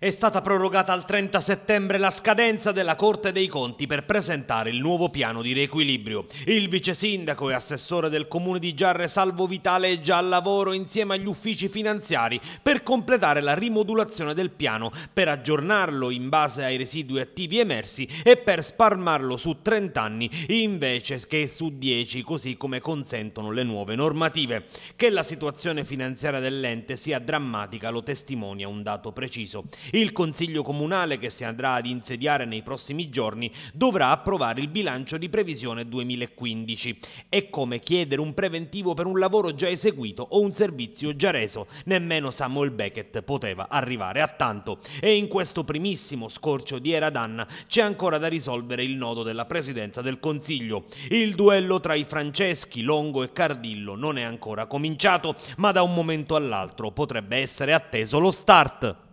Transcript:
È stata prorogata al 30 settembre la scadenza della Corte dei Conti per presentare il nuovo piano di riequilibrio. Il vice sindaco e assessore del comune di Giarre Salvo Vitale è già al lavoro insieme agli uffici finanziari per completare la rimodulazione del piano, per aggiornarlo in base ai residui attivi emersi e per sparmarlo su 30 anni invece che su 10 così come consentono le nuove normative. Che la situazione finanziaria dell'ente sia drammatica lo testimonia un dato preciso. Il Consiglio Comunale che si andrà ad insediare nei prossimi giorni dovrà approvare il bilancio di previsione 2015. È come chiedere un preventivo per un lavoro già eseguito o un servizio già reso. Nemmeno Samuel Beckett poteva arrivare a tanto. E in questo primissimo scorcio di era d'Anna c'è ancora da risolvere il nodo della presidenza del Consiglio. Il duello tra i Franceschi, Longo e Cardillo non è ancora cominciato, ma da un momento all'altro potrebbe essere atteso lo start.